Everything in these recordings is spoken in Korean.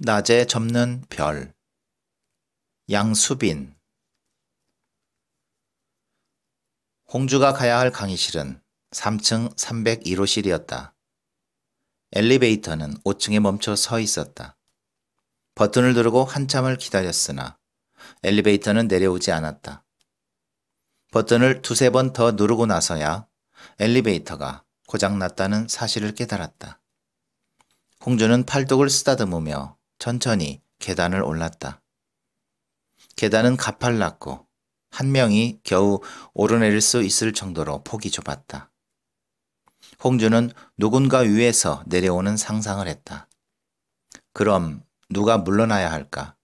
낮에 접는 별 양수빈 홍주가 가야 할 강의실은 3층 301호실이었다. 엘리베이터는 5층에 멈춰 서 있었다. 버튼을 누르고 한참을 기다렸으나 엘리베이터는 내려오지 않았다. 버튼을 두세 번 더 누르고 나서야 엘리베이터가 고장났다는 사실을 깨달았다. 홍주는 팔뚝을 쓰다듬으며 천천히 계단을 올랐다. 계단은 가팔랐고 한 명이 겨우 오르내릴 수 있을 정도로 폭이 좁았다. 홍주는 누군가 위에서 내려오는 상상을 했다. 그럼 누가 물러나야 할까?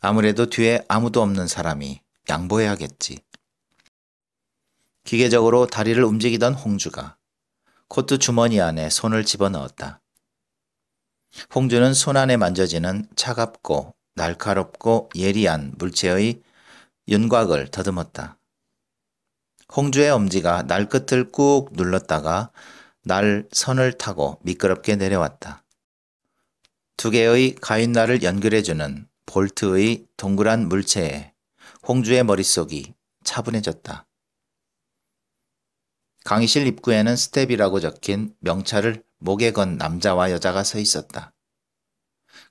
아무래도 뒤에 아무도 없는 사람이 양보해야겠지. 기계적으로 다리를 움직이던 홍주가 코트 주머니 안에 손을 집어넣었다. 홍주는 손안에 만져지는 차갑고 날카롭고 예리한 물체의 윤곽을 더듬었다. 홍주의 엄지가 날 끝을 꾹 눌렀다가 날 선을 타고 미끄럽게 내려왔다. 두 개의 가인날을 연결해주는 볼트의 동그란 물체에 홍주의 머릿속이 차분해졌다. 강의실 입구에는 스텝이라고 적힌 명찰을 목에 건 남자와 여자가 서 있었다.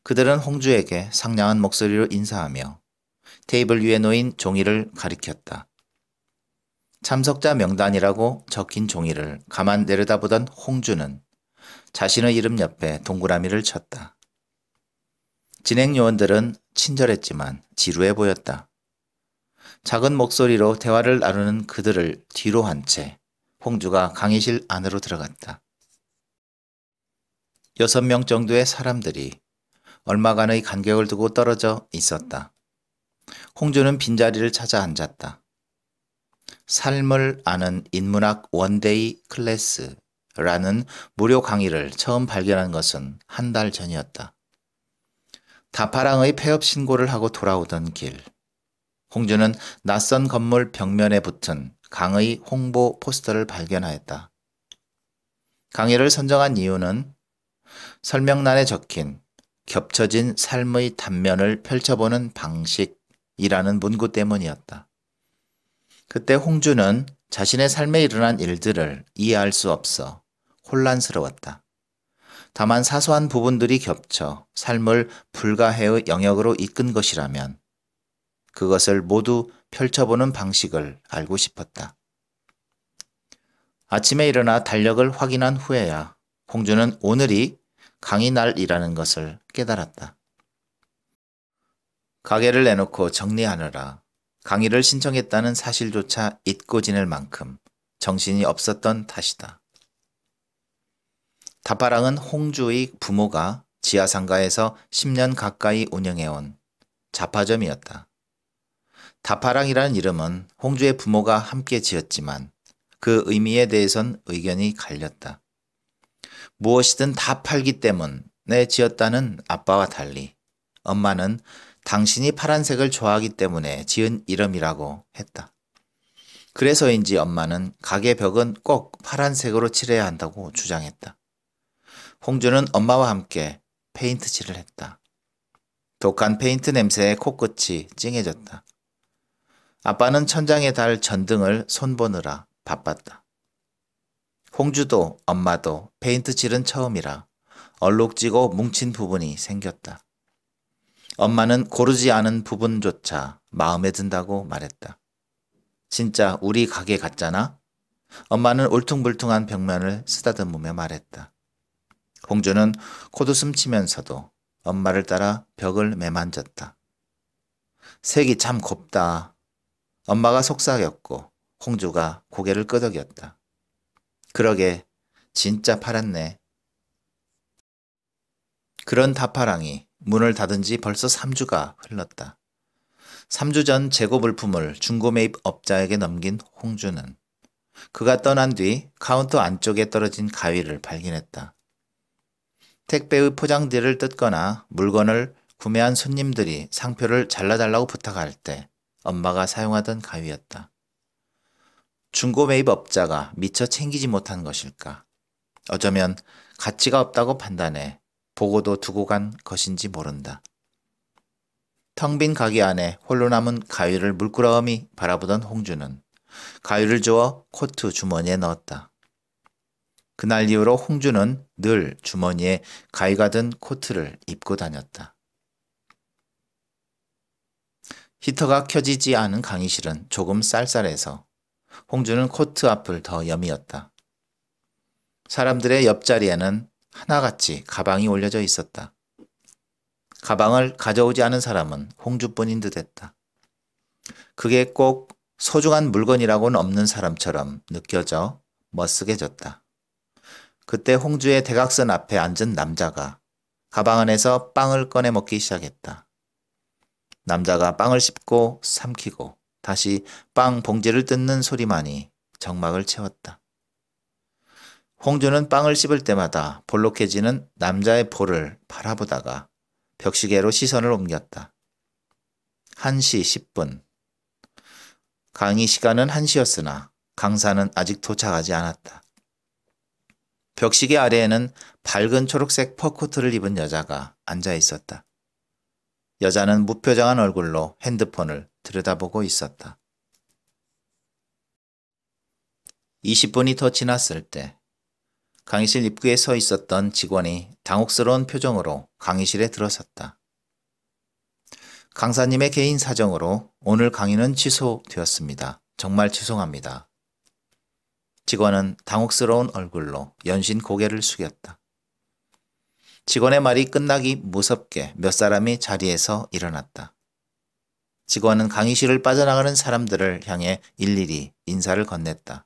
그들은 홍주에게 상냥한 목소리로 인사하며 테이블 위에 놓인 종이를 가리켰다. 참석자 명단이라고 적힌 종이를 가만 내려다보던 홍주는 자신의 이름 옆에 동그라미를 쳤다. 진행 요원들은 친절했지만 지루해 보였다. 작은 목소리로 대화를 나누는 그들을 뒤로 한 채 홍주가 강의실 안으로 들어갔다. 여섯 명 정도의 사람들이 얼마간의 간격을 두고 떨어져 있었다. 홍준은 빈자리를 찾아 앉았다. 삶을 아는 인문학 원데이 클래스라는 무료 강의를 처음 발견한 것은 한 달 전이었다. 다파랑의 폐업 신고를 하고 돌아오던 길. 홍준은 낯선 건물 벽면에 붙은 강의 홍보 포스터를 발견하였다. 강의를 선정한 이유는 설명란에 적힌 겹쳐진 삶의 단면을 펼쳐보는 방식이라는 문구 때문이었다. 그때 홍주는 자신의 삶에 일어난 일들을 이해할 수 없어 혼란스러웠다. 다만 사소한 부분들이 겹쳐 삶을 불가해의 영역으로 이끈 것이라면 그것을 모두 펼쳐보는 방식을 알고 싶었다. 아침에 일어나 달력을 확인한 후에야 홍주는 오늘이 강이 날이라는 것을 깨달았다. 가게를 내놓고 정리하느라 강의를 신청했다는 사실조차 잊고 지낼 만큼 정신이 없었던 탓이다. 다파랑은 홍주의 부모가 지하상가에서 10년 가까이 운영해온 자파점이었다. 다파랑이라는 이름은 홍주의 부모가 함께 지었지만 그 의미에 대해선 의견이 갈렸다. 무엇이든 다 팔기 때문에 지었다는 아빠와 달리 엄마는 당신이 파란색을 좋아하기 때문에 지은 이름이라고 했다. 그래서인지 엄마는 가게 벽은 꼭 파란색으로 칠해야 한다고 주장했다. 홍주는 엄마와 함께 페인트 칠을 했다. 독한 페인트 냄새에 코끝이 찡해졌다. 아빠는 천장에 달 전등을 손보느라 바빴다. 홍주도 엄마도 페인트칠은 처음이라 얼룩지고 뭉친 부분이 생겼다. 엄마는 고르지 않은 부분조차 마음에 든다고 말했다. 진짜 우리 가게 갔잖아? 엄마는 울퉁불퉁한 벽면을 쓰다듬으며 말했다. 홍주는 코도숨 치면서도 엄마를 따라 벽을 매만졌다. 색이 참 곱다. 엄마가 속삭였고 홍주가 고개를 끄덕였다. 그러게 진짜 팔았네. 그런 다파랑이 문을 닫은 지 벌써 3주가 흘렀다. 3주 전 재고 물품을 중고 매입 업자에게 넘긴 홍주는 그가 떠난 뒤 카운터 안쪽에 떨어진 가위를 발견했다. 택배의 포장지를 뜯거나 물건을 구매한 손님들이 상표를 잘라달라고 부탁할 때 엄마가 사용하던 가위였다. 중고 매입업자가 미처 챙기지 못한 것일까? 어쩌면 가치가 없다고 판단해 보고도 두고 간 것인지 모른다. 텅 빈 가게 안에 홀로 남은 가위를 물끄러미 바라보던 홍주는 가위를 주워 코트 주머니에 넣었다. 그날 이후로 홍주는 늘 주머니에 가위가 든 코트를 입고 다녔다. 히터가 켜지지 않은 강의실은 조금 쌀쌀해서 홍주는 코트 앞을 더 여미었다. 사람들의 옆자리에는 하나같이 가방이 올려져 있었다. 가방을 가져오지 않은 사람은 홍주뿐인 듯했다. 그게 꼭 소중한 물건이라고는 없는 사람처럼 느껴져 멋스게졌다. 그때 홍주의 대각선 앞에 앉은 남자가 가방 안에서 빵을 꺼내 먹기 시작했다. 남자가 빵을 씹고 삼키고 다시 빵 봉지를 뜯는 소리만이 정막을 채웠다. 홍주는 빵을 씹을 때마다 볼록해지는 남자의 볼을 바라보다가 벽시계로 시선을 옮겼다. 1시 10분. 강의 시간은 1시였으나 강사는 아직 도착하지 않았다. 벽시계 아래에는 밝은 초록색 퍼코트를 입은 여자가 앉아 있었다. 여자는 무표정한 얼굴로 핸드폰을 들여다보고 있었다. 20분이 더 지났을 때 강의실 입구에 서 있었던 직원이 당혹스러운 표정으로 강의실에 들어섰다. 강사님의 개인 사정으로 오늘 강의는 취소되었습니다. 정말 죄송합니다. 직원은 당혹스러운 얼굴로 연신 고개를 숙였다. 직원의 말이 끝나기 무섭게 몇 사람이 자리에서 일어났다. 직원은 강의실을 빠져나가는 사람들을 향해 일일이 인사를 건넸다.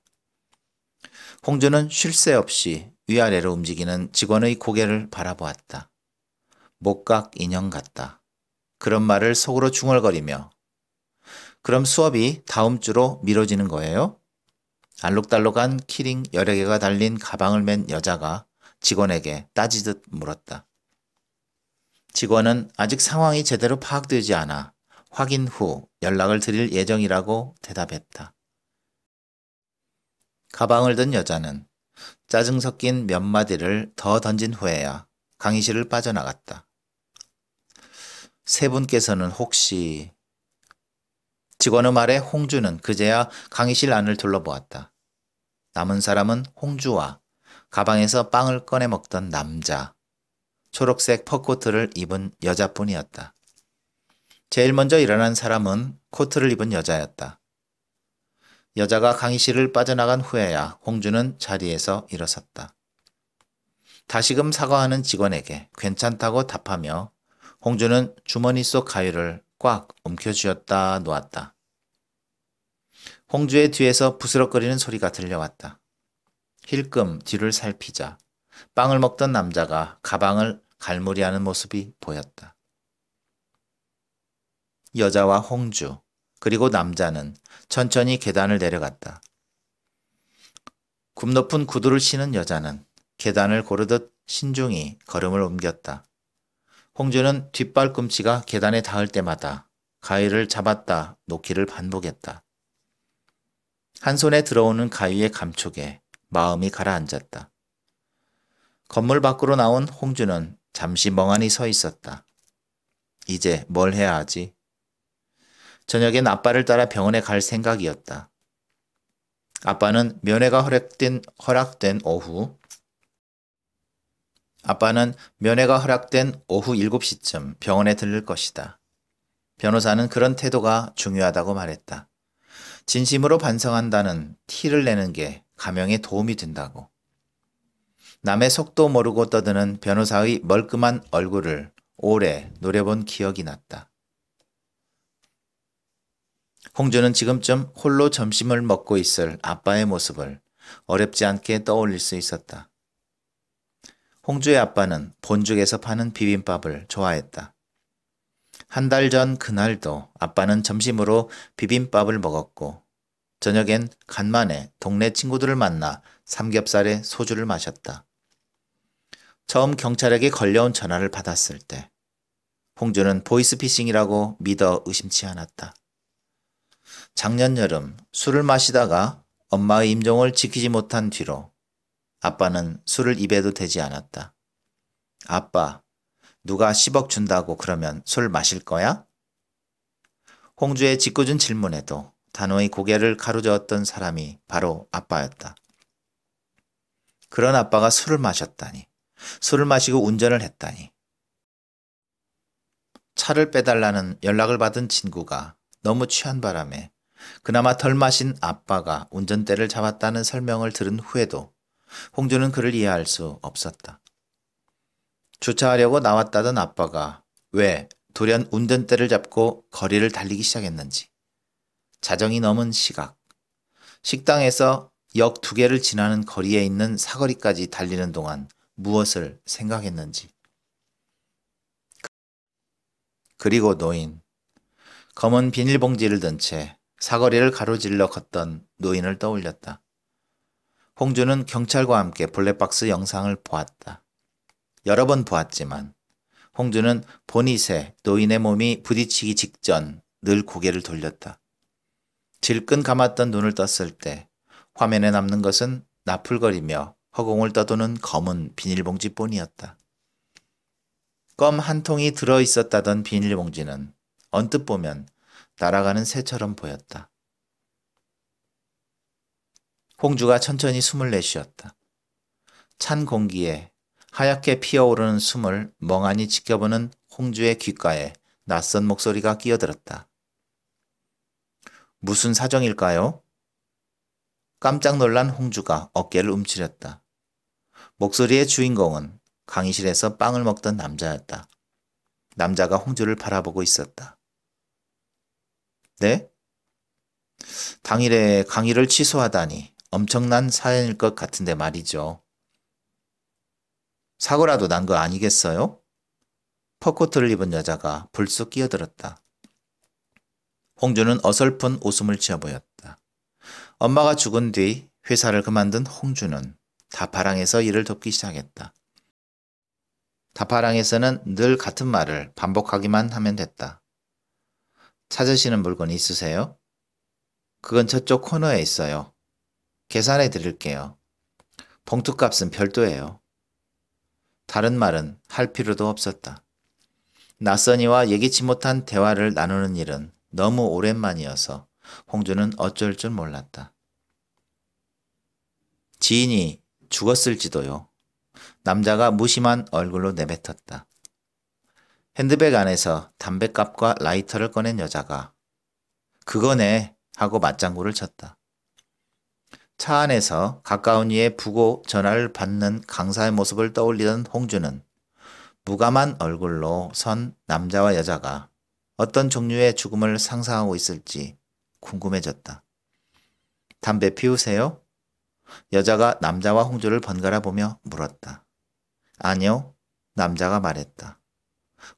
홍준은 쉴새 없이 위아래로 움직이는 직원의 고개를 바라보았다. 목각 인형 같다. 그런 말을 속으로 중얼거리며 그럼 수업이 다음 주로 미뤄지는 거예요? 알록달록한 키링 여러 개가 달린 가방을 맨 여자가 직원에게 따지듯 물었다. 직원은 아직 상황이 제대로 파악되지 않아 확인 후 연락을 드릴 예정이라고 대답했다. 가방을 든 여자는 짜증 섞인 몇 마디를 더 던진 후에야 강의실을 빠져나갔다. 세 분께서는 혹시 직원의 말에 홍주는 그제야 강의실 안을 둘러보았다. 남은 사람은 홍주와 가방에서 빵을 꺼내 먹던 남자, 초록색 퍼코트를 입은 여자뿐이었다. 제일 먼저 일어난 사람은 코트를 입은 여자였다. 여자가 강의실을 빠져나간 후에야 홍주는 자리에서 일어섰다. 다시금 사과하는 직원에게 괜찮다고 답하며 홍주는 주머니 속 가위를 꽉 움켜쥐었다 놓았다. 홍주의 뒤에서 부스럭거리는 소리가 들려왔다. 힐끔 뒤를 살피자 빵을 먹던 남자가 가방을 갈무리하는 모습이 보였다. 여자와 홍주, 그리고 남자는 천천히 계단을 내려갔다. 굽 높은 구두를 신은 여자는 계단을 고르듯 신중히 걸음을 옮겼다. 홍주는 뒷발꿈치가 계단에 닿을 때마다 가위를 잡았다 놓기를 반복했다. 한 손에 들어오는 가위의 감촉에 마음이 가라앉았다. 건물 밖으로 나온 홍주는 잠시 멍하니 서 있었다. 이제 뭘 해야 하지? 저녁엔 아빠를 따라 병원에 갈 생각이었다. 아빠는 면회가 허락된, 허락된 오후 아빠는 면회가 허락된 오후 7시쯤 병원에 들를 것이다. 변호사는 그런 태도가 중요하다고 말했다. 진심으로 반성한다는 티를 내는 게 감형에 도움이 된다고. 남의 속도 모르고 떠드는 변호사의 멀끔한 얼굴을 오래 노려본 기억이 났다. 홍조는 지금쯤 홀로 점심을 먹고 있을 아빠의 모습을 어렵지 않게 떠올릴 수 있었다. 홍조의 아빠는 본죽에서 파는 비빔밥을 좋아했다. 한 달 전 그날도 아빠는 점심으로 비빔밥을 먹었고 저녁엔 간만에 동네 친구들을 만나 삼겹살에 소주를 마셨다. 처음 경찰에게 걸려온 전화를 받았을 때 홍조는 보이스피싱이라고 믿어 의심치 않았다. 작년 여름 술을 마시다가 엄마의 임종을 지키지 못한 뒤로 아빠는 술을 입에도 대지 않았다. 아빠, 누가 10억 준다고 그러면 술 마실 거야? 홍주의 짓궂은 질문에도 단호히 고개를 가로저었던 사람이 바로 아빠였다. 그런 아빠가 술을 마셨다니, 술을 마시고 운전을 했다니. 차를 빼달라는 연락을 받은 친구가 너무 취한 바람에 그나마 덜 마신 아빠가 운전대를 잡았다는 설명을 들은 후에도 홍주는 그를 이해할 수 없었다. 주차하려고 나왔다던 아빠가 왜 돌연 운전대를 잡고 거리를 달리기 시작했는지. 자정이 넘은 시각. 식당에서 역 두 개를 지나는 거리에 있는 사거리까지 달리는 동안 무엇을 생각했는지. 그리고 노인. 검은 비닐봉지를 든채 사거리를 가로질러 걷던 노인을 떠올렸다. 홍주는 경찰과 함께 블랙박스 영상을 보았다. 여러 번 보았지만 홍주는 보닛에 노인의 몸이 부딪히기 직전 늘 고개를 돌렸다. 질끈 감았던 눈을 떴을 때 화면에 남는 것은 나풀거리며 허공을 떠도는 검은 비닐봉지뿐이었다. 껌 한 통이 들어 있었다던 비닐봉지는 언뜻 보면 날아가는 새처럼 보였다. 홍주가 천천히 숨을 내쉬었다. 찬 공기에 하얗게 피어오르는 숨을 멍하니 지켜보는 홍주의 귓가에 낯선 목소리가 끼어들었다. 무슨 사정일까요? 깜짝 놀란 홍주가 어깨를 움츠렸다. 목소리의 주인공은 강의실에서 빵을 먹던 남자였다. 남자가 홍주를 바라보고 있었다. 네? 당일에 강의를 취소하다니 엄청난 사연일 것 같은데 말이죠. 사고라도 난 거 아니겠어요? 퍼코트를 입은 여자가 불쑥 끼어들었다. 홍주는 어설픈 웃음을 지어 보였다. 엄마가 죽은 뒤 회사를 그만둔 홍주는 다파랑에서 일을 돕기 시작했다. 다파랑에서는 늘 같은 말을 반복하기만 하면 됐다. 찾으시는 물건 있으세요? 그건 저쪽 코너에 있어요. 계산해 드릴게요. 봉투 값은 별도예요. 다른 말은 할 필요도 없었다. 낯선이와 예기치 못한 대화를 나누는 일은 너무 오랜만이어서 홍주는 어쩔 줄 몰랐다. 지인이 죽었을지도요. 남자가 무심한 얼굴로 내뱉었다. 핸드백 안에서 담뱃값과 라이터를 꺼낸 여자가 그거네 하고 맞장구를 쳤다. 차 안에서 가까운 이의 부고 전화를 받는 강사의 모습을 떠올리던 홍주는 무감한 얼굴로 선 남자와 여자가 어떤 종류의 죽음을 상상하고 있을지 궁금해졌다. 담배 피우세요? 여자가 남자와 홍주를 번갈아 보며 물었다. 아니요, 남자가 말했다.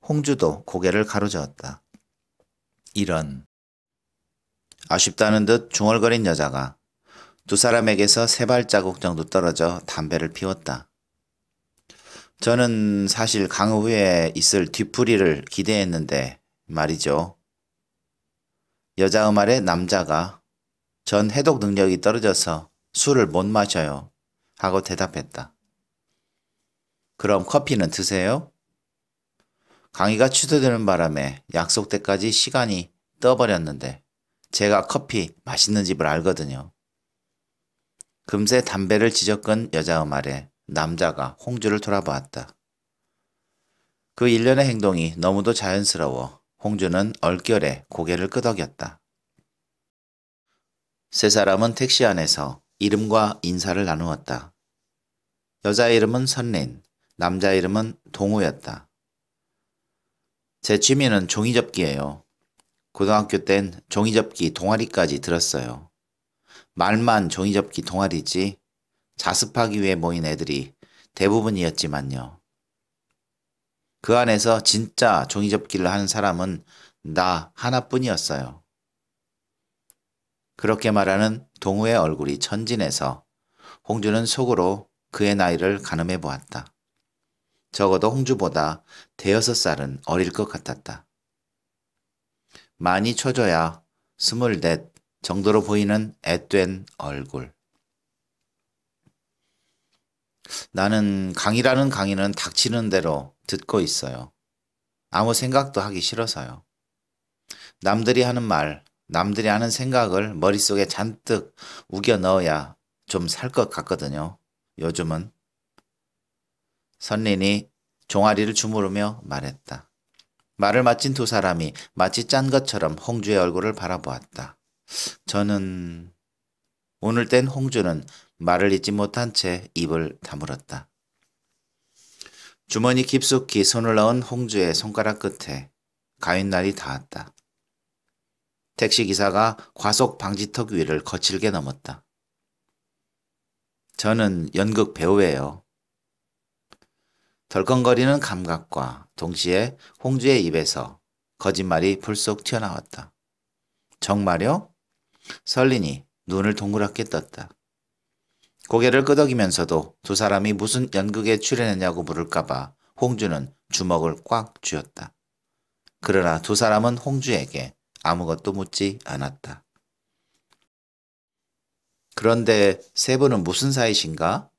홍주도 고개를 가로저었다. 이런. 아쉽다는 듯 중얼거린 여자가 두 사람에게서 세 발자국 정도 떨어져 담배를 피웠다. 저는 사실 강후에 있을 뒤풀이를 기대했는데 말이죠. 여자 음알에 남자가 전 해독 능력이 떨어져서 술을 못 마셔요. 하고 대답했다. 그럼 커피는 드세요? 강의가 취소되는 바람에 약속 때까지 시간이 떠버렸는데 제가 커피 맛있는 집을 알거든요. 금세 담배를 지적끈 여자의 말에 남자가 홍주를 돌아보았다. 그 일련의 행동이 너무도 자연스러워 홍주는 얼결에 고개를 끄덕였다. 세 사람은 택시 안에서 이름과 인사를 나누었다. 여자 이름은 선린, 남자 이름은 동우였다 제 취미는 종이접기예요. 고등학교 땐 종이접기 동아리까지 들었어요. 말만 종이접기 동아리지 자습하기 위해 모인 애들이 대부분이었지만요. 그 안에서 진짜 종이접기를 하는 사람은 나 하나뿐이었어요. 그렇게 말하는 동우의 얼굴이 천진해서 홍주는 속으로 그의 나이를 가늠해 보았다. 적어도 홍주보다 대여섯 살은 어릴 것 같았다. 많이 쳐줘야 스물넷 정도로 보이는 앳된 얼굴. 나는 강이라는 강의는 닥치는 대로 듣고 있어요. 아무 생각도 하기 싫어서요. 남들이 하는 말, 남들이 하는 생각을 머릿속에 잔뜩 우겨 넣어야 좀 살 것 같거든요. 요즘은. 선린이 종아리를 주무르며 말했다. 말을 마친 두 사람이 마치 짠 것처럼 홍주의 얼굴을 바라보았다. 저는 오늘 땐 홍주는 말을 잊지 못한 채 입을 다물었다. 주머니 깊숙이 손을 넣은 홍주의 손가락 끝에 가윗날이 닿았다. 택시기사가 과속 방지턱 위를 거칠게 넘었다. 저는 연극 배우예요. 덜컹거리는 감각과 동시에 홍주의 입에서 거짓말이 불쑥 튀어나왔다. 정말요? 설린이 눈을 동그랗게 떴다. 고개를 끄덕이면서도 두 사람이 무슨 연극에 출연했냐고 물을까봐 홍주는 주먹을 꽉 쥐었다. 그러나 두 사람은 홍주에게 아무것도 묻지 않았다. 그런데 세 분은 무슨 사이신가?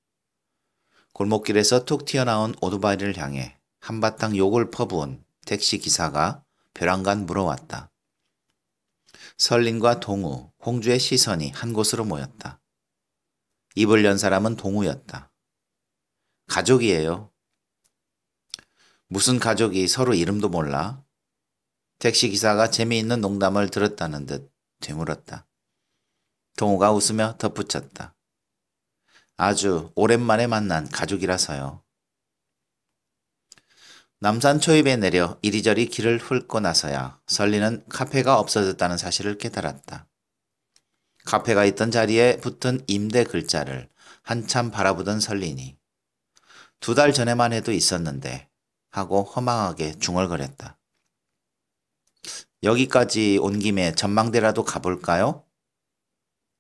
골목길에서 툭 튀어나온 오토바이를 향해 한바탕 욕을 퍼부은 택시 기사가 벼랑간 물어왔다. 설린과 동우, 홍주의 시선이 한 곳으로 모였다. 입을 연 사람은 동우였다. 가족이에요. 무슨 가족이 서로 이름도 몰라? 택시 기사가 재미있는 농담을 들었다는 듯 되물었다. 동우가 웃으며 덧붙였다. 아주 오랜만에 만난 가족이라서요. 남산 초입에 내려 이리저리 길을 훑고 나서야 설리는 카페가 없어졌다는 사실을 깨달았다. 카페가 있던 자리에 붙은 임대 글자를 한참 바라보던 설린이 두 달 전에만 해도 있었는데 하고 허망하게 중얼거렸다. 여기까지 온 김에 전망대라도 가볼까요?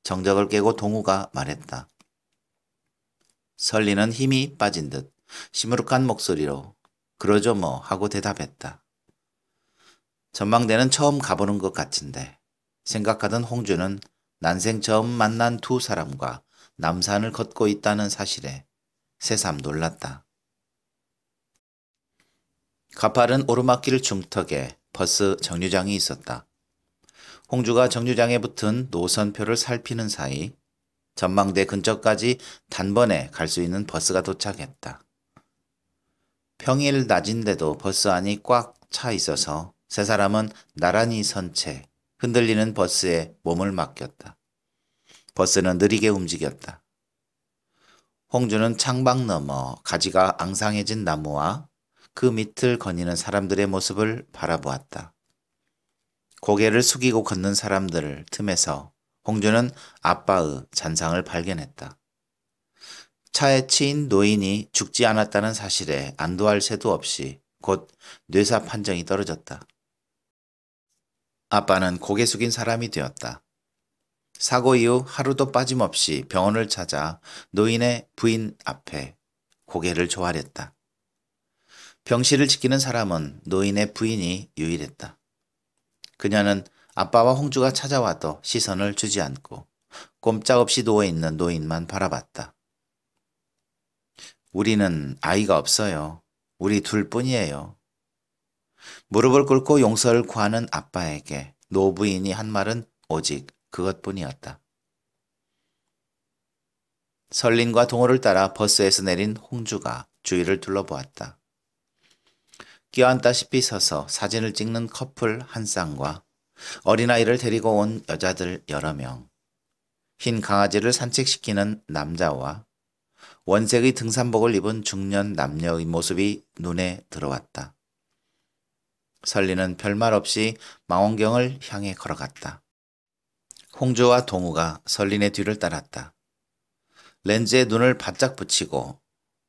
정적을 깨고 동우가 말했다. 설리는 힘이 빠진 듯 시무룩한 목소리로 그러죠 뭐 하고 대답했다. 전망대는 처음 가보는 것 같은데 생각하던 홍주는 난생 처음 만난 두 사람과 남산을 걷고 있다는 사실에 새삼 놀랐다. 가파른 오르막길 중턱에 버스 정류장이 있었다. 홍주가 정류장에 붙은 노선표를 살피는 사이 전망대 근처까지 단번에 갈 수 있는 버스가 도착했다. 평일 낮인데도 버스 안이 꽉 차 있어서 세 사람은 나란히 선 채 흔들리는 버스에 몸을 맡겼다. 버스는 느리게 움직였다. 홍주는 창밖 너머 가지가 앙상해진 나무와 그 밑을 거니는 사람들의 모습을 바라보았다. 고개를 숙이고 걷는 사람들을 틈에서 홍준은 아빠의 잔상을 발견했다. 차에 치인 노인이 죽지 않았다는 사실에 안도할 새도 없이 곧 뇌사 판정이 떨어졌다. 아빠는 고개 숙인 사람이 되었다. 사고 이후 하루도 빠짐없이 병원을 찾아 노인의 부인 앞에 고개를 조아렸다. 병실을 지키는 사람은 노인의 부인이 유일했다. 그녀는 아빠와 홍주가 찾아와도 시선을 주지 않고 꼼짝없이 누워있는 노인만 바라봤다. 우리는 아이가 없어요. 우리 둘뿐이에요. 무릎을 꿇고 용서를 구하는 아빠에게 노부인이 한 말은 오직 그것뿐이었다. 설린과 동호를 따라 버스에서 내린 홍주가 주위를 둘러보았다. 끼어앉다시피 서서 사진을 찍는 커플 한 쌍과 어린아이를 데리고 온 여자들 여러 명, 흰 강아지를 산책시키는 남자와 원색의 등산복을 입은 중년 남녀의 모습이 눈에 들어왔다. 설리는 별말 없이 망원경을 향해 걸어갔다. 홍주와 동우가 설린의 뒤를 따랐다. 렌즈에 눈을 바짝 붙이고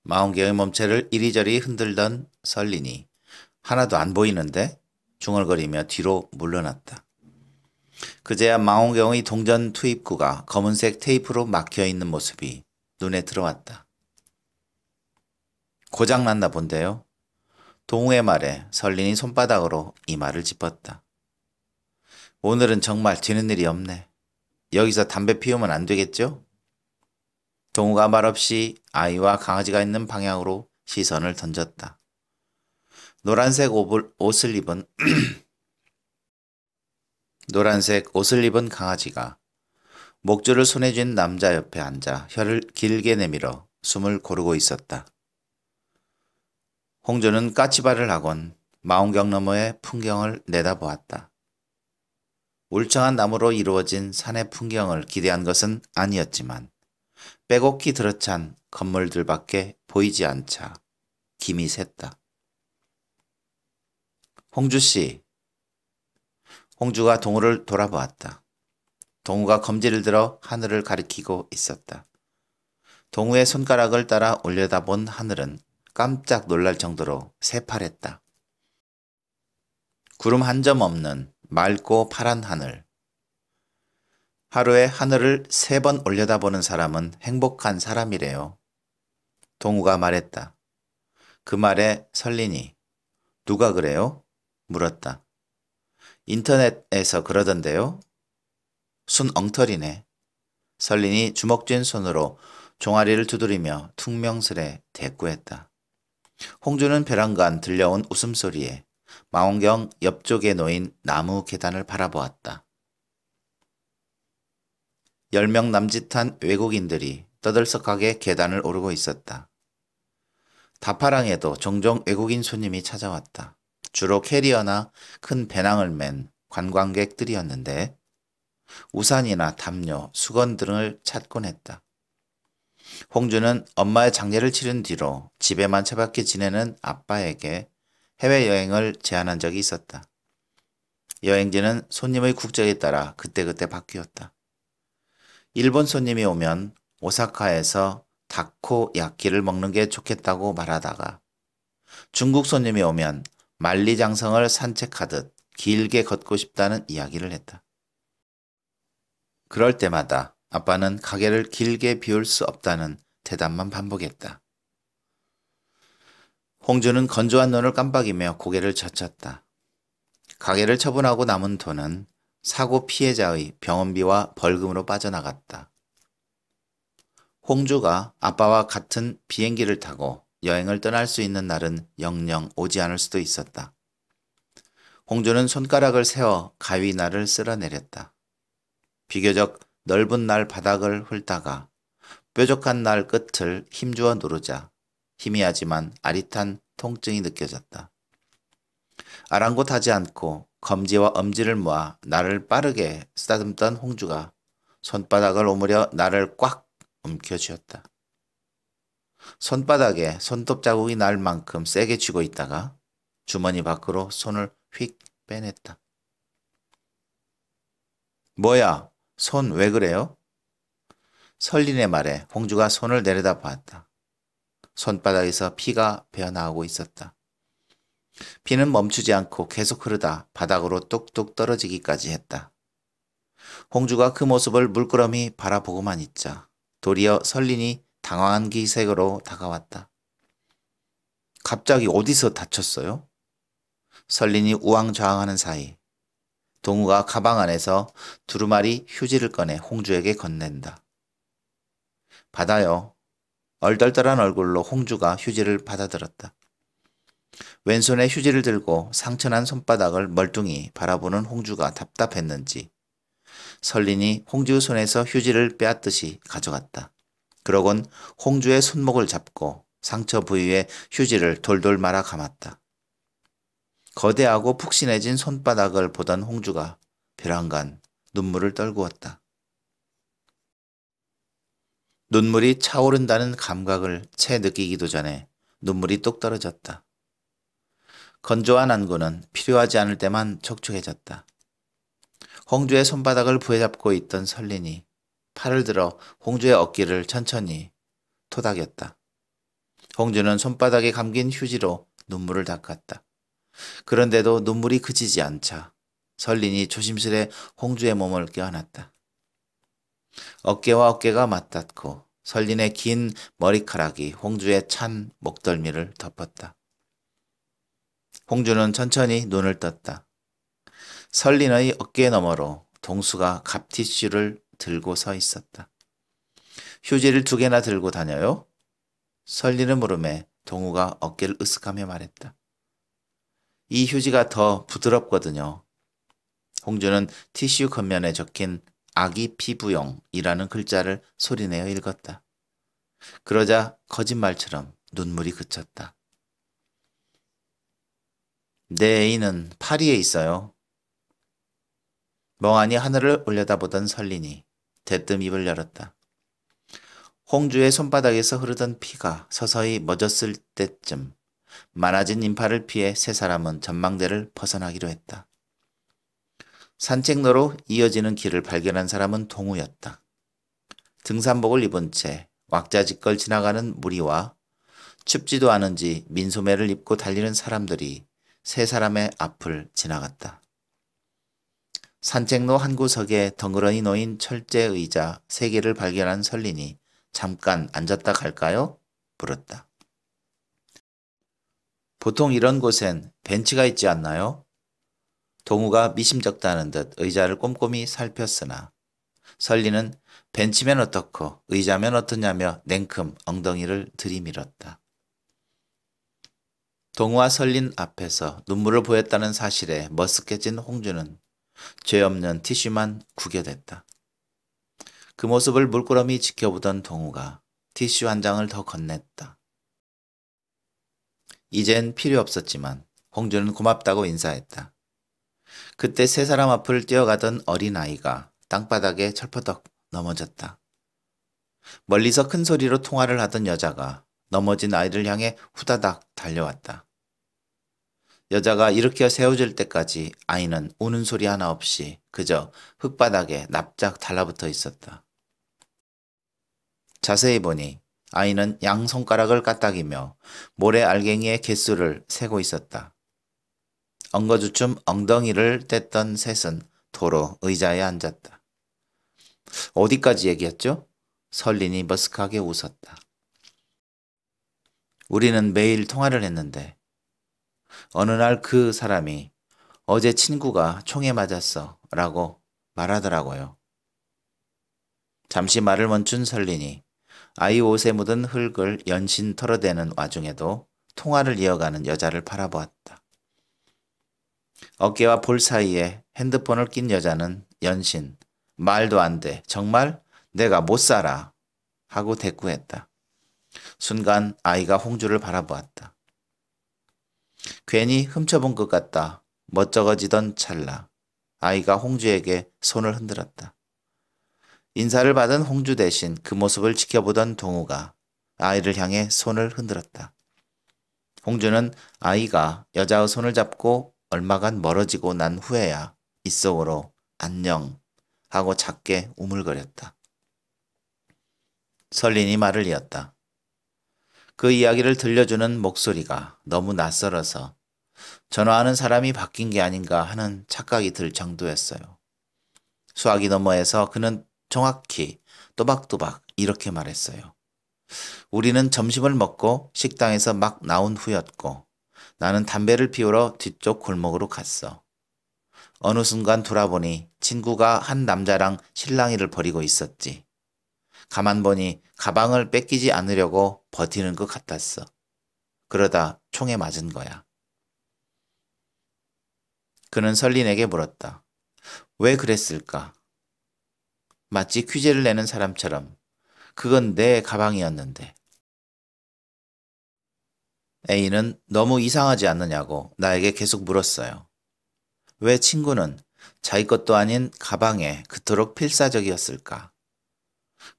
망원경의 몸체를 이리저리 흔들던 설린이 하나도 안 보이는데 중얼거리며 뒤로 물러났다. 그제야 망원경의 동전 투입구가 검은색 테이프로 막혀 있는 모습이 눈에 들어왔다. 고장났나 본데요. 동우의 말에 설린이 손바닥으로 이마를 짚었다. 오늘은 정말 되는 일이 없네. 여기서 담배 피우면 안 되겠죠? 동우가 말없이 아이와 강아지가 있는 방향으로 시선을 던졌다. 노란색 옷을 입은 노란색 옷을 입은 강아지가 목줄을 손에 쥔 남자 옆에 앉아 혀를 길게 내밀어 숨을 고르고 있었다. 홍조는 까치발을 하곤 마운경 너머의 풍경을 내다보았다. 울창한 나무로 이루어진 산의 풍경을 기대한 것은 아니었지만 빼곡히 들어찬 건물들밖에 보이지 않자 김이 샜다. 홍주 씨, 홍주가 동우를 돌아보았다. 동우가 검지를 들어 하늘을 가리키고 있었다. 동우의 손가락을 따라 올려다본 하늘은 깜짝 놀랄 정도로 새파랬다. 구름 한 점 없는 맑고 파란 하늘. 하루에 하늘을 세 번 올려다보는 사람은 행복한 사람이래요. 동우가 말했다. 그 말에 설리니 누가 그래요? 물었다. 인터넷에서 그러던데요. 순 엉터리네. 설린이 주먹쥔 손으로 종아리를 두드리며 퉁명스레 대꾸했다. 홍주는 벼랑간 들려온 웃음소리에 망원경 옆쪽에 놓인 나무 계단을 바라보았다. 열명 남짓한 외국인들이 떠들썩하게 계단을 오르고 있었다. 다파랑에도 종종 외국인 손님이 찾아왔다. 주로 캐리어나 큰 배낭을 맨 관광객들이었는데 우산이나 담요, 수건 등을 찾곤 했다. 홍주는 엄마의 장례를 치른 뒤로 집에만 처박혀 지내는 아빠에게 해외여행을 제안한 적이 있었다. 여행지는 손님의 국적에 따라 그때그때 바뀌었다. 일본 손님이 오면 오사카에서 다코야끼를 먹는 게 좋겠다고 말하다가 중국 손님이 오면 만리장성을 산책하듯 길게 걷고 싶다는 이야기를 했다. 그럴 때마다 아빠는 가게를 길게 비울 수 없다는 대답만 반복했다. 홍주는 건조한 눈을 깜빡이며 고개를 젖혔다. 가게를 처분하고 남은 돈은 사고 피해자의 병원비와 벌금으로 빠져나갔다. 홍주가 아빠와 같은 비행기를 타고 여행을 떠날 수 있는 날은 영영 오지 않을 수도 있었다. 홍조는 손가락을 세어 가위날을 쓸어내렸다. 비교적 넓은 날 바닥을 훑다가 뾰족한 날 끝을 힘주어 누르자 희미하지만 아릿한 통증이 느껴졌다. 아랑곳하지 않고 검지와 엄지를 모아 나를 빠르게 쓰다듬던 홍주가 손바닥을 오므려 나를 꽉 움켜쥐었다. 손바닥에 손톱 자국이 날 만큼 세게 쥐고 있다가 주머니 밖으로 손을 휙 빼냈다. 뭐야? 손 왜 그래요? 설린의 말에 홍주가 손을 내려다 보았다. 손바닥에서 피가 배어나오고 있었다. 피는 멈추지 않고 계속 흐르다 바닥으로 뚝뚝 떨어지기까지 했다. 홍주가 그 모습을 물끄러미 바라보고만 있자 도리어 설린이 당황한 기색으로 다가왔다. 갑자기 어디서 다쳤어요? 설린이 우왕좌왕하는 사이 동우가 가방 안에서 두루마리 휴지를 꺼내 홍주에게 건넨다. 받아요. 얼떨떨한 얼굴로 홍주가 휴지를 받아들었다. 왼손에 휴지를 들고 상처난 손바닥을 멀뚱히 바라보는 홍주가 답답했는지 설린이 홍주 손에서 휴지를 빼앗듯이 가져갔다. 그러곤 홍주의 손목을 잡고 상처 부위에 휴지를 돌돌 말아 감았다. 거대하고 푹신해진 손바닥을 보던 홍주가 벼랑간 눈물을 떨구었다. 눈물이 차오른다는 감각을 채 느끼기도 전에 눈물이 똑 떨어졌다. 건조한 안구는 필요하지 않을 때만 촉촉해졌다. 홍주의 손바닥을 부여잡고 있던 설린이 팔을 들어 홍주의 어깨를 천천히 토닥였다. 홍주는 손바닥에 감긴 휴지로 눈물을 닦았다. 그런데도 눈물이 그치지 않자 설린이 조심스레 홍주의 몸을 껴안았다. 어깨와 어깨가 맞닿고 설린의 긴 머리카락이 홍주의 찬 목덜미를 덮었다. 홍주는 천천히 눈을 떴다. 설린의 어깨 너머로 동수가 갑티슈를 들고 서 있었다. 휴지를 두 개나 들고 다녀요? 설리는 물음에 동우가 어깨를 으쓱하며 말했다. 이 휴지가 더 부드럽거든요. 홍주는 티슈 겉면에 적힌 아기 피부용이라는 글자를 소리내어 읽었다. 그러자 거짓말처럼 눈물이 그쳤다. 내 애인은 파리에 있어요. 멍하니 하늘을 올려다보던 설린이 대뜸 입을 열었다. 홍주의 손바닥에서 흐르던 피가 서서히 멎었을 때쯤 많아진 인파를 피해 세 사람은 전망대를 벗어나기로 했다. 산책로로 이어지는 길을 발견한 사람은 동우였다. 등산복을 입은 채 왁자지껄 지나가는 무리와 춥지도 않은지 민소매를 입고 달리는 사람들이 세 사람의 앞을 지나갔다. 산책로 한 구석에 덩그러니 놓인 철제 의자 세 개를 발견한 설린이 잠깐 앉았다 갈까요? 물었다. 보통 이런 곳엔 벤치가 있지 않나요? 동우가 미심쩍다는 듯 의자를 꼼꼼히 살폈으나 설리는 벤치면 어떻고 의자면 어떠냐며 냉큼 엉덩이를 들이밀었다. 동우와 설린 앞에서 눈물을 보였다는 사실에 머쓱해진 홍주는 죄 없는 티슈만 구겨댔다. 그 모습을 물끄러미 지켜보던 동우가 티슈 한 장을 더 건넸다. 이젠 필요 없었지만 홍준은 고맙다고 인사했다. 그때 세 사람 앞을 뛰어가던 어린아이가 땅바닥에 철퍼덕 넘어졌다. 멀리서 큰 소리로 통화를 하던 여자가 넘어진 아이를 향해 후다닥 달려왔다. 여자가 일으켜 세워질 때까지 아이는 우는 소리 하나 없이 그저 흙바닥에 납작 달라붙어 있었다. 자세히 보니 아이는 양손가락을 까딱이며 모래 알갱이의 개수를 세고 있었다. 엉거주춤 엉덩이를 뗐던 셋은 도로 의자에 앉았다. 어디까지 얘기했죠? 설린이 머쓱하게 웃었다. 우리는 매일 통화를 했는데 어느 날 그 사람이 어제 친구가 총에 맞았어 라고 말하더라고요. 잠시 말을 멈춘 설린이 아이 옷에 묻은 흙을 연신 털어대는 와중에도 통화를 이어가는 여자를 바라보았다. 어깨와 볼 사이에 핸드폰을 낀 여자는 연신 말도 안 돼. 정말 내가 못 살아. 하고 대꾸했다. 순간 아이가 홍주를 바라보았다. 괜히 훔쳐본 것 같다. 멋쩍어지던 찰나. 아이가 홍주에게 손을 흔들었다. 인사를 받은 홍주 대신 그 모습을 지켜보던 동우가 아이를 향해 손을 흔들었다. 홍주는 아이가 여자의 손을 잡고 얼마간 멀어지고 난 후에야 이속으로 안녕 하고 작게 우물거렸다. 설린이 말을 이었다. 그 이야기를 들려주는 목소리가 너무 낯설어서 전화하는 사람이 바뀐 게 아닌가 하는 착각이 들 정도였어요. 수화기 너머에서 그는 정확히 또박또박 이렇게 말했어요. 우리는 점심을 먹고 식당에서 막 나온 후였고 나는 담배를 피우러 뒤쪽 골목으로 갔어. 어느 순간 돌아보니 친구가 한 남자랑 실랑이를 벌이고 있었지. 가만 보니 가방을 뺏기지 않으려고 버티는 것 같았어. 그러다 총에 맞은 거야. 그는 설린에게 물었다. 왜 그랬을까? 마치 퀴즈를 내는 사람처럼 그건 내 가방이었는데. A는 너무 이상하지 않느냐고 나에게 계속 물었어요. 왜 친구는 자기 것도 아닌 가방에 그토록 필사적이었을까?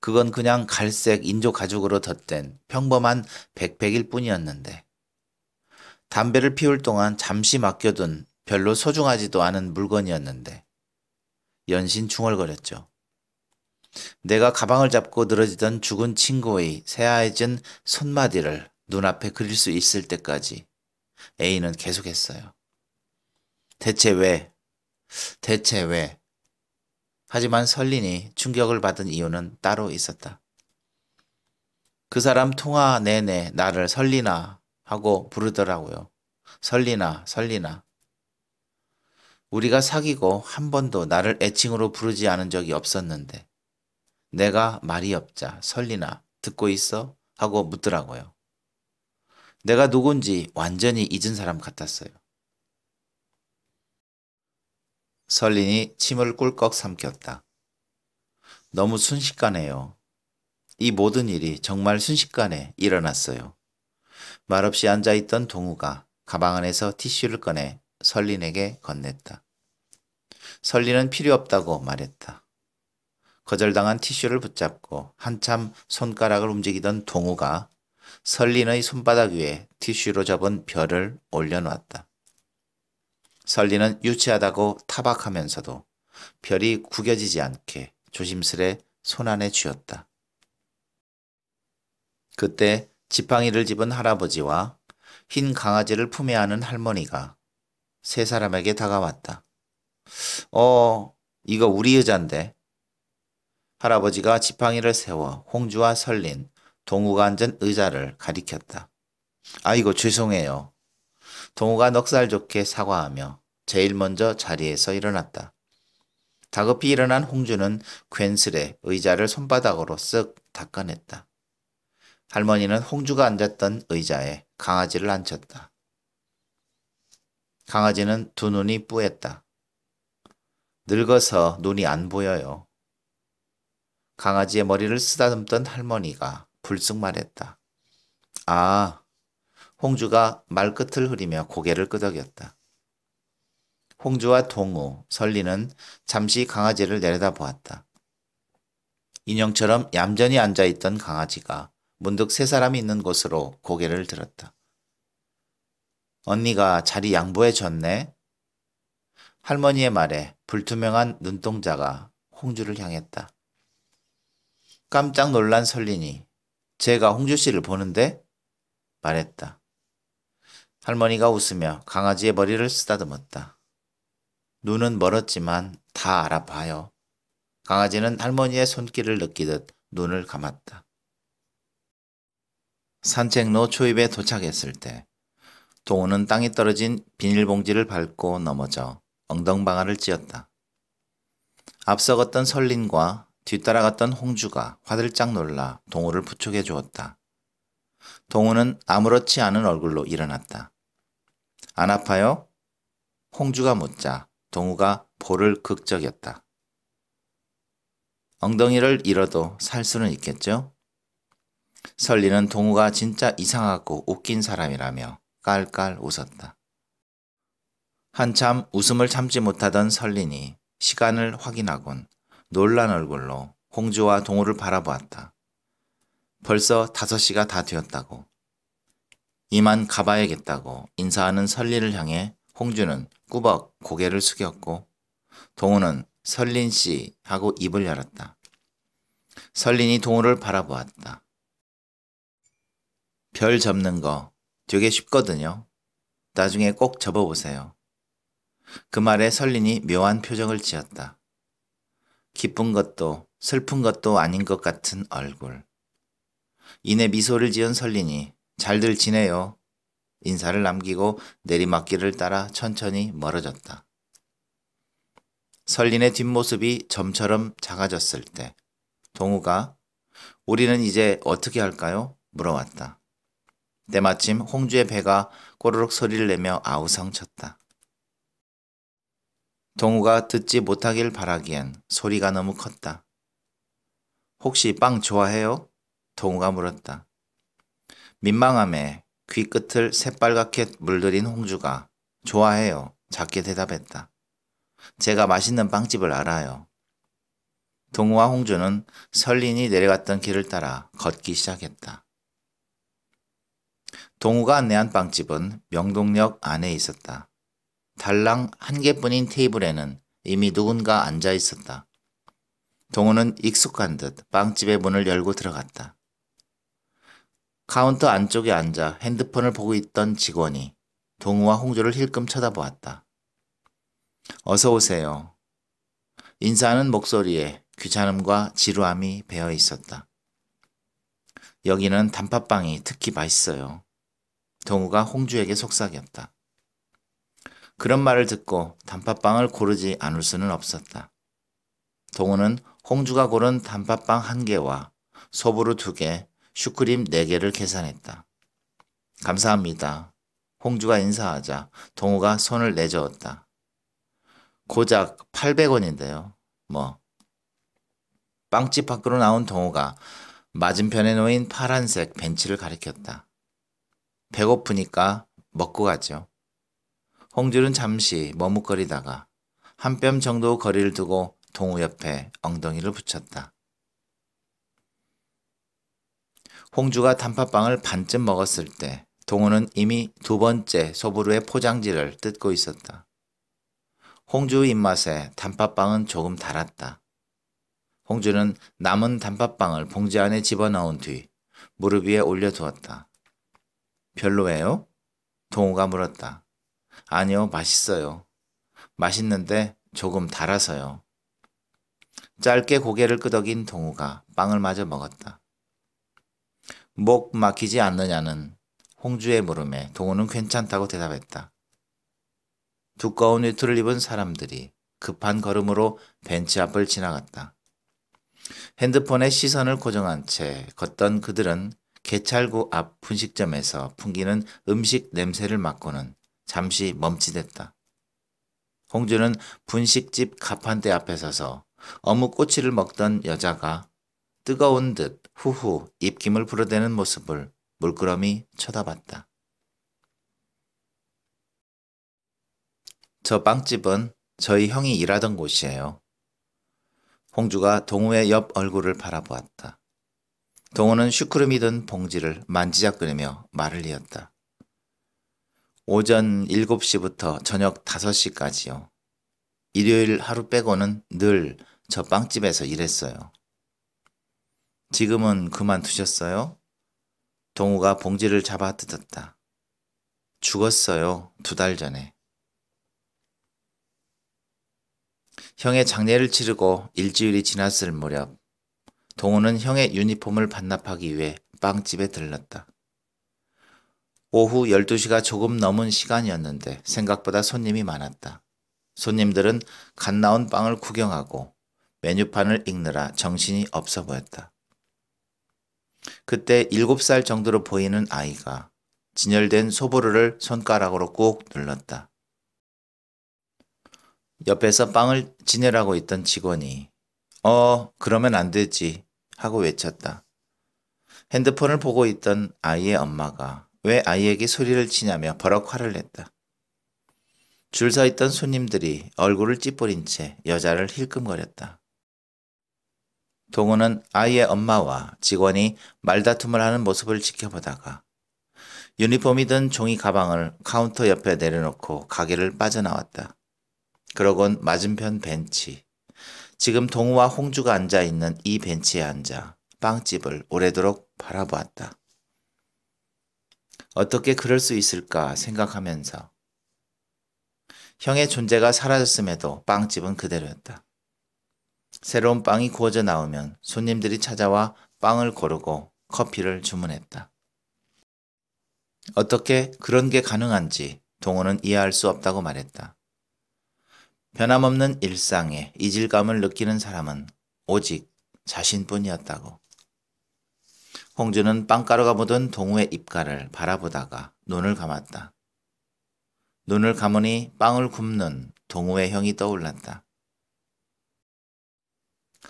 그건 그냥 갈색 인조 가죽으로 덧댄 평범한 백팩일 뿐이었는데 담배를 피울 동안 잠시 맡겨둔 별로 소중하지도 않은 물건이었는데 연신 중얼거렸죠. 내가 가방을 잡고 늘어지던 죽은 친구의 새하얘진 손마디를 눈앞에 그릴 수 있을 때까지 A는 계속했어요. 대체 왜? 대체 왜? 하지만 설린이 충격을 받은 이유는 따로 있었다. 그 사람 통화 내내 나를 설리나 하고 부르더라고요. 설리나, 설리나. 우리가 사귀고 한 번도 나를 애칭으로 부르지 않은 적이 없었는데 내가 말이 없자 설리나 듣고 있어 하고 묻더라고요. 내가 누군지 완전히 잊은 사람 같았어요. 설린이 침을 꿀꺽 삼켰다. 너무 순식간에요. 이 모든 일이 정말 순식간에 일어났어요. 말없이 앉아있던 동우가 가방 안에서 티슈를 꺼내 설린에게 건넸다. 설린은 필요 없다고 말했다. 거절당한 티슈를 붙잡고 한참 손가락을 움직이던 동우가 설린의 손바닥 위에 티슈로 접은 별을 올려놓았다. 설리는 유치하다고 타박하면서도 별이 구겨지지 않게 조심스레 손안에 쥐었다. 그때 지팡이를 집은 할아버지와 흰 강아지를 품에 안은 할머니가 세 사람에게 다가왔다. 어, 이거 우리 여잔데 할아버지가 지팡이를 세워 홍주와 설린, 동우가 앉은 의자를 가리켰다. 아이고, 죄송해요. 동우가 넉살 좋게 사과하며 제일 먼저 자리에서 일어났다. 다급히 일어난 홍주는 괜스레 의자를 손바닥으로 쓱 닦아냈다. 할머니는 홍주가 앉았던 의자에 강아지를 앉혔다. 강아지는 두 눈이 뿌였다. 늙어서 눈이 안 보여요. 강아지의 머리를 쓰다듬던 할머니가 불쑥 말했다. 아, 홍주가 말끝을 흐리며 고개를 끄덕였다. 홍주와 동우, 설리는 잠시 강아지를 내려다보았다. 인형처럼 얌전히 앉아있던 강아지가 문득 세 사람이 있는 곳으로 고개를 들었다. 언니가 자리 양보해줬네? 할머니의 말에 불투명한 눈동자가 홍주를 향했다. 깜짝 놀란 설리니 제가 홍주 씨를 보는데? 말했다. 할머니가 웃으며 강아지의 머리를 쓰다듬었다. 눈은 멀었지만 다 알아봐요. 강아지는 할머니의 손길을 느끼듯 눈을 감았다. 산책로 초입에 도착했을 때 동우는 땅에 떨어진 비닐봉지를 밟고 넘어져 엉덩방아를 찧었다. 앞서갔던 설린과 뒤따라갔던 홍주가 화들짝 놀라 동우를 부축해 주었다. 동우는 아무렇지 않은 얼굴로 일어났다. 안 아파요? 홍주가 묻자 동우가 볼을 극적였다. 엉덩이를 잃어도 살 수는 있겠죠? 설리는 동우가 진짜 이상하고 웃긴 사람이라며 깔깔 웃었다. 한참 웃음을 참지 못하던 설린이 시간을 확인하곤 놀란 얼굴로 홍주와 동우를 바라보았다. 벌써 5시가 다 되었다고. 이만 가봐야겠다고 인사하는 설리를 향해 홍주는 꾸벅 고개를 숙였고 동우는 설린 씨 하고 입을 열었다. 설린이 동우를 바라보았다. 별 접는 거 되게 쉽거든요. 나중에 꼭 접어보세요. 그 말에 설린이 묘한 표정을 지었다. 기쁜 것도 슬픈 것도 아닌 것 같은 얼굴. 이내 미소를 지은 설린이 잘들 지내요. 인사를 남기고 내리막길을 따라 천천히 멀어졌다. 설린의 뒷모습이 점처럼 작아졌을 때 동우가 우리는 이제 어떻게 할까요? 물어왔다. 때마침 홍주의 배가 꼬르륵 소리를 내며 아우성쳤다. 동우가 듣지 못하길 바라기엔 소리가 너무 컸다. 혹시 빵 좋아해요? 동우가 물었다. 민망함에 귀 끝을 새빨갛게 물들인 홍주가 좋아해요. 작게 대답했다. 제가 맛있는 빵집을 알아요. 동우와 홍주는 설린이 내려갔던 길을 따라 걷기 시작했다. 동우가 안내한 빵집은 명동역 안에 있었다. 달랑 한 개뿐인 테이블에는 이미 누군가 앉아 있었다. 동우는 익숙한 듯 빵집의 문을 열고 들어갔다. 카운터 안쪽에 앉아 핸드폰을 보고 있던 직원이 동우와 홍조를 힐끔 쳐다보았다. 어서 오세요. 인사하는 목소리에 귀찮음과 지루함이 배어 있었다. 여기는 단팥빵이 특히 맛있어요. 동우가 홍주에게 속삭였다. 그런 말을 듣고 단팥빵을 고르지 않을 수는 없었다. 동우는 홍주가 고른 단팥빵 한 개와 소보루 두 개, 슈크림 4개를 계산했다. 감사합니다. 홍주가 인사하자 동우가 손을 내저었다. 고작 800원인데요. 뭐. 빵집 밖으로 나온 동우가 맞은편에 놓인 파란색 벤치를 가리켰다. 배고프니까 먹고 가죠. 홍주는 잠시 머뭇거리다가 한 뼘 정도 거리를 두고 동우 옆에 엉덩이를 붙였다. 홍주가 단팥빵을 반쯤 먹었을 때동우는 이미 두 번째 소부르의 포장지를 뜯고 있었다. 홍주 입맛에 단팥빵은 조금 달았다. 홍주는 남은 단팥빵을 봉지 안에 집어넣은 뒤 무릎 위에 올려두었다. 별로예요? 동우가 물었다. 아니요, 맛있어요. 맛있는데 조금 달아서요. 짧게 고개를 끄덕인 동우가 빵을 마저 먹었다. 목 막히지 않느냐는 홍주의 물음에 동호는 괜찮다고 대답했다. 두꺼운 외투를 입은 사람들이 급한 걸음으로 벤치 앞을 지나갔다. 핸드폰에 시선을 고정한 채 걷던 그들은 개찰구 앞 분식점에서 풍기는 음식 냄새를 맡고는 잠시 멈칫했다. 홍주는 분식집 가판대 앞에 서서 어묵꼬치를 먹던 여자가 뜨거운 듯 후후 입김을 불어대는 모습을 물끄러미 쳐다봤다. 저 빵집은 저희 형이 일하던 곳이에요. 홍주가 동우의 옆 얼굴을 바라보았다. 동우는 슈크름이 든 봉지를 만지작거리며 말을 이었다. 오전 7시부터 저녁 5시까지요. 일요일 하루 빼고는 늘 저 빵집에서 일했어요. 지금은 그만두셨어요? 동우가 봉지를 잡아 뜯었다. 죽었어요. 두 달 전에. 형의 장례를 치르고 일주일이 지났을 무렵 동우는 형의 유니폼을 반납하기 위해 빵집에 들렀다. 오후 12시가 조금 넘은 시간이었는데 생각보다 손님이 많았다. 손님들은 갓 나온 빵을 구경하고 메뉴판을 읽느라 정신이 없어 보였다. 그때 7살 정도로 보이는 아이가 진열된 소보루를 손가락으로 꾹 눌렀다. 옆에서 빵을 진열하고 있던 직원이 어, 그러면 안 되지 하고 외쳤다. 핸드폰을 보고 있던 아이의 엄마가 왜 아이에게 소리를 치냐며 버럭 화를 냈다. 줄 서 있던 손님들이 얼굴을 찌푸린 채 여자를 힐끔거렸다. 동우는 아이의 엄마와 직원이 말다툼을 하는 모습을 지켜보다가 유니폼이 든 종이 가방을 카운터 옆에 내려놓고 가게를 빠져나왔다. 그러곤 맞은편 벤치. 지금 동우와 홍주가 앉아 있는 이 벤치에 앉아 빵집을 오래도록 바라보았다. 어떻게 그럴 수 있을까 생각하면서 형의 존재가 사라졌음에도 빵집은 그대로였다. 새로운 빵이 구워져 나오면 손님들이 찾아와 빵을 고르고 커피를 주문했다. 어떻게 그런 게 가능한지 동호는 이해할 수 없다고 말했다. 변함없는 일상에 이질감을 느끼는 사람은 오직 자신뿐이었다고. 홍주는 빵가루가 묻은 동우의 입가를 바라보다가 눈을 감았다. 눈을 감으니 빵을 굽는 동우의 형이 떠올랐다.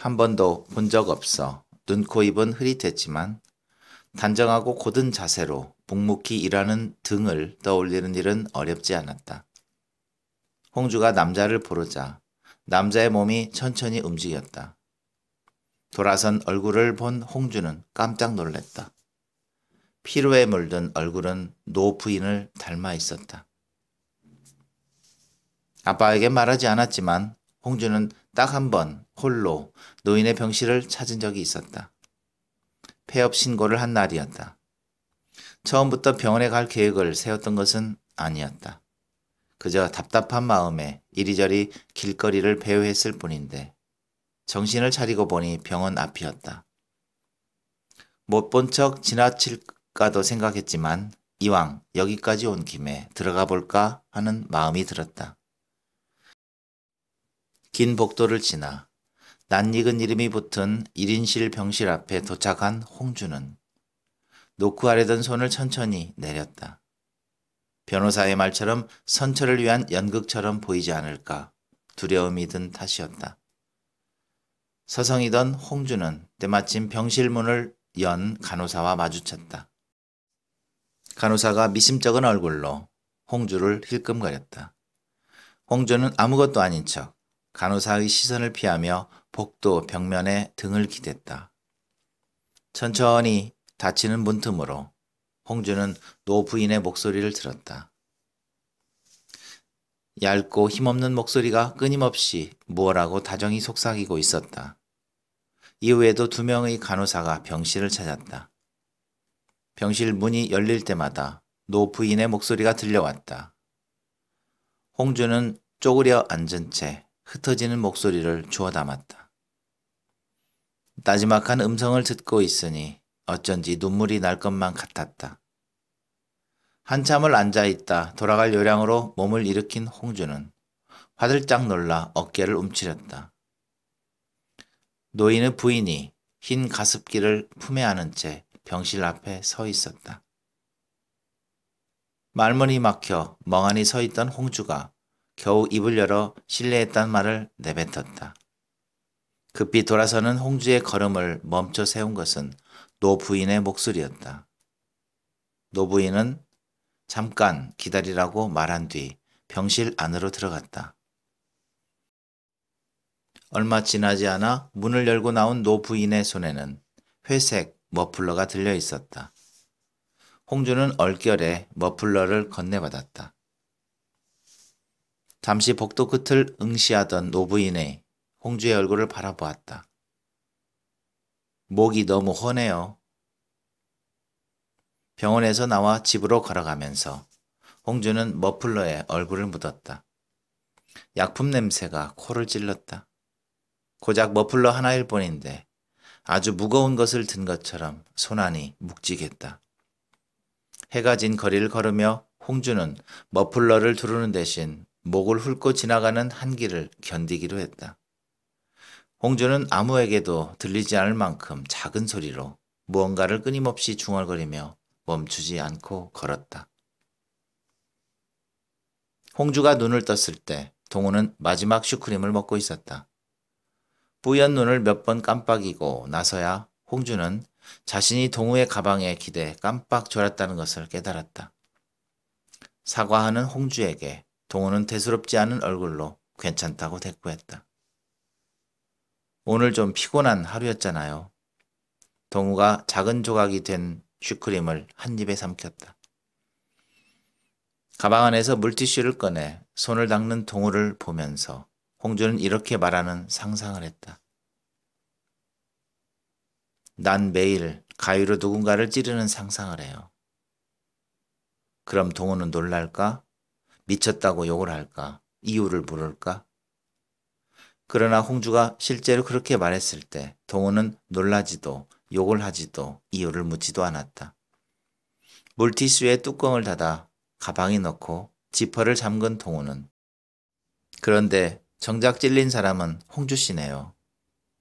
한 번도 본 적 없어 눈, 코, 입은 흐릿했지만 단정하고 곧은 자세로 묵묵히 일하는 등을 떠올리는 일은 어렵지 않았다. 홍주가 남자를 부르자 남자의 몸이 천천히 움직였다. 돌아선 얼굴을 본 홍주는 깜짝 놀랐다. 피로에 물든 얼굴은 노 부인을 닮아 있었다. 아빠에게 말하지 않았지만 홍주는 딱한번 홀로 노인의 병실을 찾은 적이 있었다. 폐업 신고를 한 날이었다. 처음부터 병원에 갈 계획을 세웠던 것은 아니었다. 그저 답답한 마음에 이리저리 길거리를 배회했을 뿐인데 정신을 차리고 보니 병원 앞이었다. 못 본 척 지나칠까도 생각했지만 이왕 여기까지 온 김에 들어가 볼까 하는 마음이 들었다. 긴 복도를 지나 낯익은 이름이 붙은 1인실 병실 앞에 도착한 홍주는 노크 아래던 손을 천천히 내렸다. 변호사의 말처럼 선처를 위한 연극처럼 보이지 않을까 두려움이 든 탓이었다. 서성이던 홍주는 때마침 병실 문을 연 간호사와 마주쳤다. 간호사가 미심쩍은 얼굴로 홍주를 힐끔거렸다. 홍주는 아무것도 아닌 척 간호사의 시선을 피하며 복도 벽면에 등을 기댔다. 천천히 닫히는 문틈으로 홍주는 노 부인의 목소리를 들었다. 얇고 힘없는 목소리가 끊임없이 무엇라고 다정히 속삭이고 있었다. 이후에도 두 명의 간호사가 병실을 찾았다. 병실 문이 열릴 때마다 노 부인의 목소리가 들려왔다. 홍주는 쪼그려 앉은 채 흩어지는 목소리를 주워 담았다. 나지막한 음성을 듣고 있으니 어쩐지 눈물이 날 것만 같았다. 한참을 앉아있다 돌아갈 요량으로 몸을 일으킨 홍주는 화들짝 놀라 어깨를 움츠렸다. 노인의 부인이 흰 가습기를 품에 안은 채 병실 앞에 서 있었다. 말문이 막혀 멍하니 서 있던 홍주가 겨우 입을 열어 실례했단 말을 내뱉었다. 급히 돌아서는 홍주의 걸음을 멈춰 세운 것은 노 부인의 목소리였다. 노 부인은 잠깐 기다리라고 말한 뒤 병실 안으로 들어갔다. 얼마 지나지 않아 문을 열고 나온 노 부인의 손에는 회색 머플러가 들려 있었다. 홍주는 얼결에 머플러를 건네받았다. 잠시 복도 끝을 응시하던 노부인의 홍주의 얼굴을 바라보았다. 목이 너무 훤해요. 병원에서 나와 집으로 걸어가면서 홍주는 머플러에 얼굴을 묻었다. 약품 냄새가 코를 찔렀다. 고작 머플러 하나일 뿐인데 아주 무거운 것을 든 것처럼 손안이 묵직했다. 해가 진 거리를 걸으며 홍주는 머플러를 두르는 대신 목을 훑고 지나가는 한기를 견디기로 했다. 홍주는 아무에게도 들리지 않을 만큼 작은 소리로 무언가를 끊임없이 중얼거리며 멈추지 않고 걸었다. 홍주가 눈을 떴을 때 동우는 마지막 슈크림을 먹고 있었다. 뿌연 눈을 몇 번 깜빡이고 나서야 홍주는 자신이 동우의 가방에 기대 깜빡 졸았다는 것을 깨달았다. 사과하는 홍주에게 동우는 대수롭지 않은 얼굴로 괜찮다고 대꾸했다. 오늘 좀 피곤한 하루였잖아요. 동우가 작은 조각이 된 슈크림을 한 입에 삼켰다. 가방 안에서 물티슈를 꺼내 손을 닦는 동우를 보면서 홍주는 이렇게 말하는 상상을 했다. 난 매일 가위로 누군가를 찌르는 상상을 해요. 그럼 동우는 놀랄까? 미쳤다고 욕을 할까? 이유를 물을까? 그러나 홍주가 실제로 그렇게 말했을 때 동호는 놀라지도 욕을 하지도 이유를 묻지도 않았다. 물티슈에 뚜껑을 닫아 가방에 넣고 지퍼를 잠근 동호는 그런데 정작 찔린 사람은 홍주 씨네요.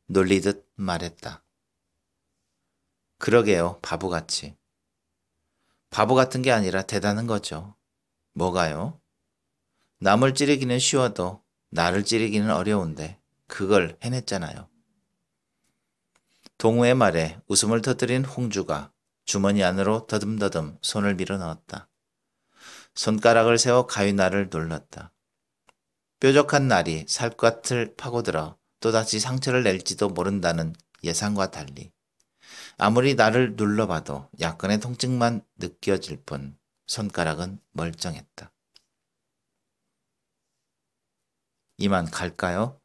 놀리듯 말했다. 그러게요, 바보같이. 바보 같은 게 아니라 대단한 거죠. 뭐가요? 남을 찌르기는 쉬워도 나를 찌르기는 어려운데 그걸 해냈잖아요. 동우의 말에 웃음을 터뜨린 홍주가 주머니 안으로 더듬더듬 손을 밀어 넣었다. 손가락을 세워 가위 나를 눌렀다. 뾰족한 날이 살갗을 파고들어 또다시 상처를 낼지도 모른다는 예상과 달리 아무리 나를 눌러봐도 약간의 통증만 느껴질 뿐 손가락은 멀쩡했다. 이만 갈까요?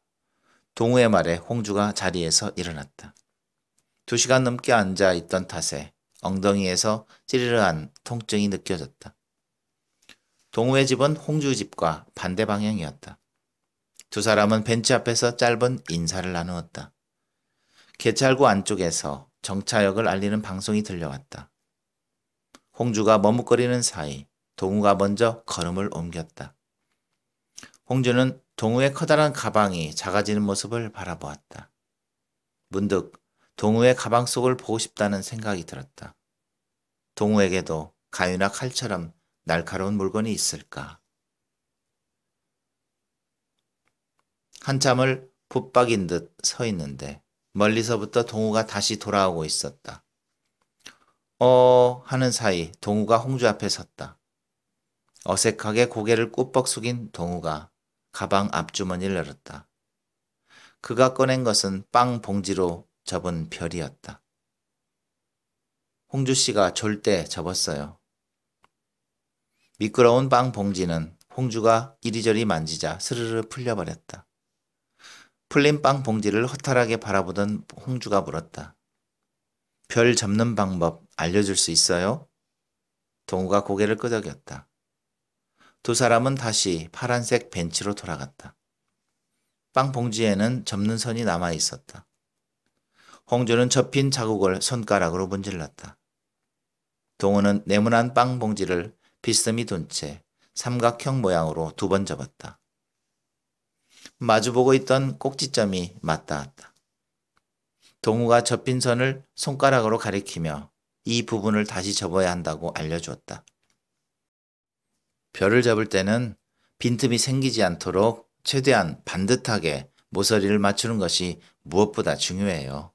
동우의 말에 홍주가 자리에서 일어났다. 두 시간 넘게 앉아 있던 탓에 엉덩이에서 찌르르한 통증이 느껴졌다. 동우의 집은 홍주 집과 반대 방향이었다. 두 사람은 벤치 앞에서 짧은 인사를 나누었다. 개찰구 안쪽에서 정차역을 알리는 방송이 들려왔다. 홍주가 머뭇거리는 사이 동우가 먼저 걸음을 옮겼다. 홍주는 동우의 커다란 가방이 작아지는 모습을 바라보았다. 문득 동우의 가방 속을 보고 싶다는 생각이 들었다. 동우에게도 가위나 칼처럼 날카로운 물건이 있을까? 한참을 붙박인 듯 서 있는데 멀리서부터 동우가 다시 돌아오고 있었다. 어 하는 사이 동우가 홍주 앞에 섰다. 어색하게 고개를 꾸벅 숙인 동우가 가방 앞주머니를 열었다. 그가 꺼낸 것은 빵 봉지로 접은 별이었다. 홍주 씨가 절대 접었어요. 미끄러운 빵 봉지는 홍주가 이리저리 만지자 스르르 풀려버렸다. 풀린 빵 봉지를 허탈하게 바라보던 홍주가 물었다. 별 접는 방법 알려줄 수 있어요? 동우가 고개를 끄덕였다. 두 사람은 다시 파란색 벤치로 돌아갔다. 빵 봉지에는 접는 선이 남아 있었다. 홍주는 접힌 자국을 손가락으로 문질렀다. 동우는 네모난 빵 봉지를 비스듬히 둔 채 삼각형 모양으로 두 번 접었다. 마주보고 있던 꼭지점이 맞닿았다. 동우가 접힌 선을 손가락으로 가리키며 이 부분을 다시 접어야 한다고 알려주었다. 별을 잡을 때는 빈틈이 생기지 않도록 최대한 반듯하게 모서리를 맞추는 것이 무엇보다 중요해요.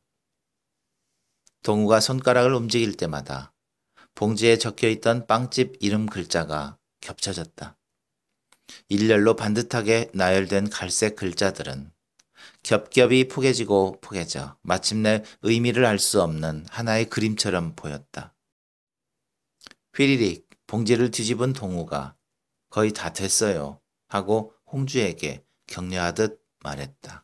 동우가 손가락을 움직일 때마다 봉지에 적혀 있던 빵집 이름 글자가 겹쳐졌다. 일렬로 반듯하게 나열된 갈색 글자들은 겹겹이 포개지고 포개져 마침내 의미를 알 수 없는 하나의 그림처럼 보였다. 휘리릭 봉지를 뒤집은 동우가 거의 다 됐어요. 하고 홍주에게 격려하듯 말했다.